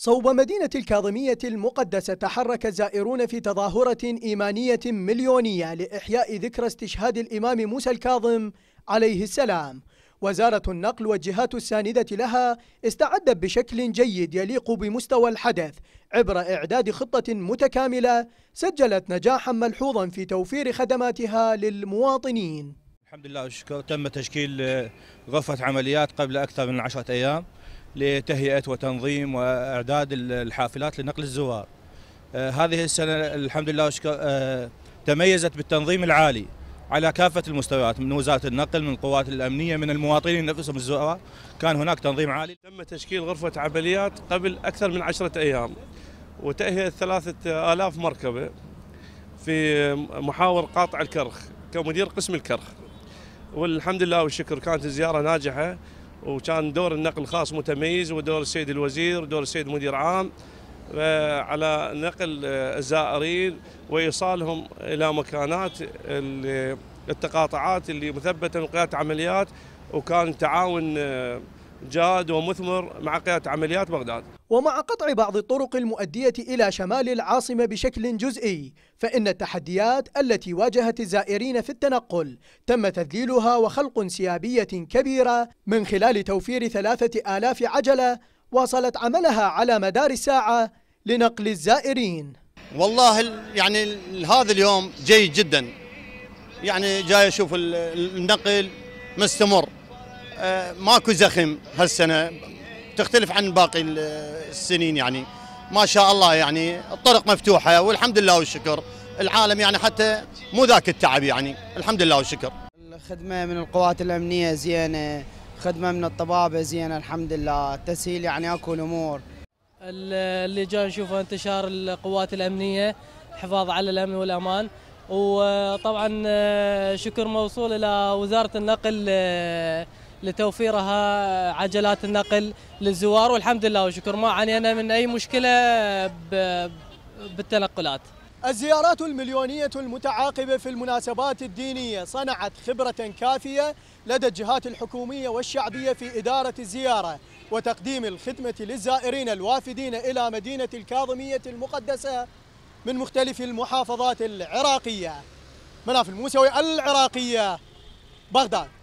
صوب مدينة الكاظمية المقدسة تحرك الزائرون في تظاهرة إيمانية مليونية لإحياء ذكرى استشهاد الإمام موسى الكاظم عليه السلام وزارة النقل والجهات الساندة لها استعدت بشكل جيد يليق بمستوى الحدث عبر إعداد خطة متكاملة سجلت نجاحا ملحوظا في توفير خدماتها للمواطنين الحمد لله والشكر تم تشكيل غرفة عمليات قبل أكثر من عشرة أيام لتهيئة وتنظيم وإعداد الحافلات لنقل الزوار آه، هذه السنة الحمد لله آه، تميزت بالتنظيم العالي على كافة المستويات من وزارة النقل من القوات الأمنية من المواطنين نفسهم الزوار كان هناك تنظيم عالي تم تشكيل غرفة عمليات قبل أكثر من عشرة أيام وتأهية ثلاثة آلاف مركبة في محاور قاطع الكرخ كمدير قسم الكرخ والحمد لله والشكر كانت الزيارة ناجحة وكان دور النقل الخاص متميز ودور السيد الوزير ودور السيد مدير عام آه، على نقل آه، الزائرين وايصالهم الى مكانات التقاطعات اللي مثبته من قياده عمليات وكان تعاون آه، جاد ومثمر مع قيادة عمليات بغداد ومع قطع بعض الطرق المؤدية إلى شمال العاصمة بشكل جزئي فإن التحديات التي واجهت الزائرين في التنقل تم تذليلها وخلق انسيابية كبيرة من خلال توفير ثلاثة آلاف عجلة واصلت عملها على مدار الساعة لنقل الزائرين والله يعني هذا اليوم جيد جدا يعني جاي أشوف النقل مستمر آه، ماكو زخم هالسنه تختلف عن باقي السنين يعني ما شاء الله يعني الطرق مفتوحه والحمد لله والشكر العالم يعني حتى مو ذاك التعب يعني الحمد لله والشكر الخدمه من القوات الامنيه زينه خدمه من الطبابه زينه الحمد لله تسهيل يعني اكو الامور اللي جاي نشوفه انتشار القوات الامنيه الحفاظ على الامن والامان وطبعا آه، شكر موصول الى وزاره النقل آه، لتوفيرها عجلات النقل للزوار والحمد لله وشكر ما عانينا من أي مشكلة بالتنقلات الزيارات المليونية المتعاقبة في المناسبات الدينية صنعت خبرة كافية لدى الجهات الحكومية والشعبية في إدارة الزيارة وتقديم الخدمة للزائرين الوافدين إلى مدينة الكاظمية المقدسة من مختلف المحافظات العراقية مناف الموسوي العراقية بغداد